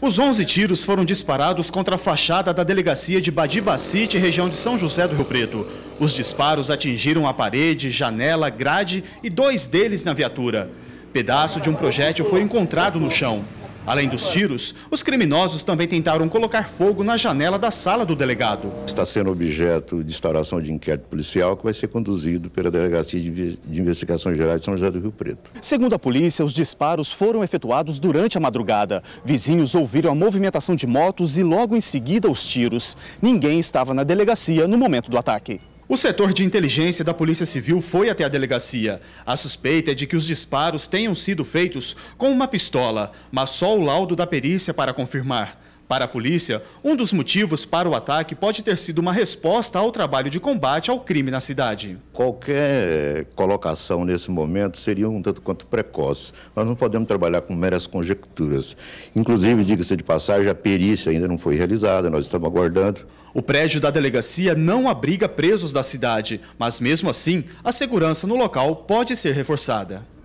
Os 11 tiros foram disparados contra a fachada da delegacia de Badibacite, região de São José do Rio Preto. Os disparos atingiram a parede, janela, grade e dois deles na viatura. Pedaço de um projétil foi encontrado no chão. Além dos tiros, os criminosos também tentaram colocar fogo na janela da sala do delegado. Está sendo objeto de instauração de inquérito policial que vai ser conduzido pela Delegacia de Investigações Gerais de São José do Rio Preto. Segundo a polícia, os disparos foram efetuados durante a madrugada. Vizinhos ouviram a movimentação de motos e logo em seguida os tiros. Ninguém estava na delegacia no momento do ataque. O setor de inteligência da Polícia Civil foi até a delegacia. A suspeita é de que os disparos tenham sido feitos com uma pistola, mas só o laudo da perícia para confirmar. Para a polícia, um dos motivos para o ataque pode ter sido uma resposta ao trabalho de combate ao crime na cidade. Qualquer eh, colocação nesse momento seria um tanto quanto precoce. Nós não podemos trabalhar com meras conjecturas. Inclusive, diga-se de passagem, a perícia ainda não foi realizada, nós estamos aguardando. O prédio da delegacia não abriga presos da cidade, mas mesmo assim, a segurança no local pode ser reforçada.